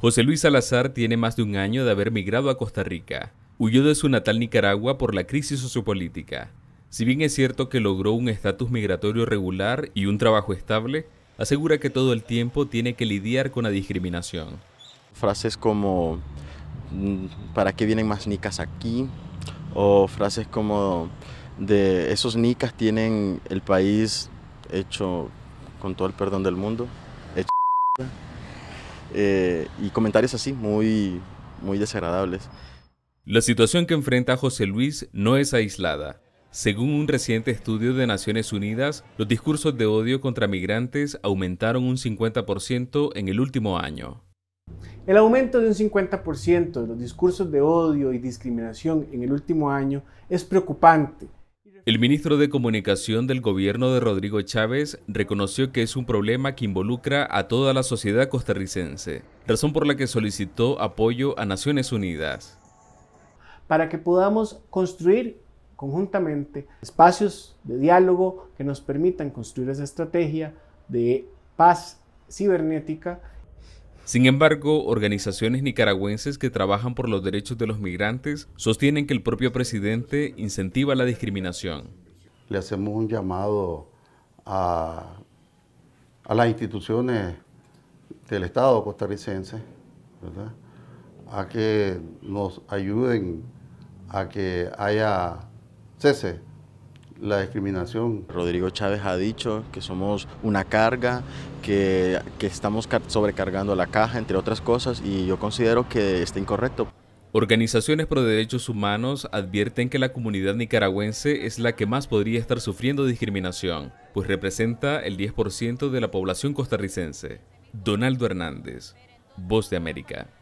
José Luis Salazar tiene más de un año de haber migrado a Costa Rica. Huyó de su natal Nicaragua por la crisis sociopolítica. Si bien es cierto que logró un estatus migratorio regular y un trabajo estable, asegura que todo el tiempo tiene que lidiar con la discriminación. Frases como mm, ¿para qué vienen más nicas aquí? O frases como de esos nicas tienen el país hecho, con todo el perdón del mundo, hecho eh, y comentarios así, muy, muy desagradables. La situación que enfrenta José Luis no es aislada. Según un reciente estudio de Naciones Unidas, los discursos de odio contra migrantes aumentaron un 50% en el último año. El aumento de un 50% de los discursos de odio y discriminación en el último año es preocupante el ministro de Comunicación del gobierno de Rodrigo Chávez reconoció que es un problema que involucra a toda la sociedad costarricense, razón por la que solicitó apoyo a Naciones Unidas. Para que podamos construir conjuntamente espacios de diálogo que nos permitan construir esa estrategia de paz cibernética sin embargo, organizaciones nicaragüenses que trabajan por los derechos de los migrantes sostienen que el propio presidente incentiva la discriminación. Le hacemos un llamado a, las instituciones del Estado costarricense a que nos ayuden a que haya cese la discriminación. Rodrigo Chávez ha dicho que somos una carga, que, estamos sobrecargando la caja, entre otras cosas, y yo considero que está incorrecto. Organizaciones pro derechos humanos advierten que la comunidad nicaragüense es la que más podría estar sufriendo discriminación, pues representa el 10% de la población costarricense. Donaldo Hernández, Voz de América.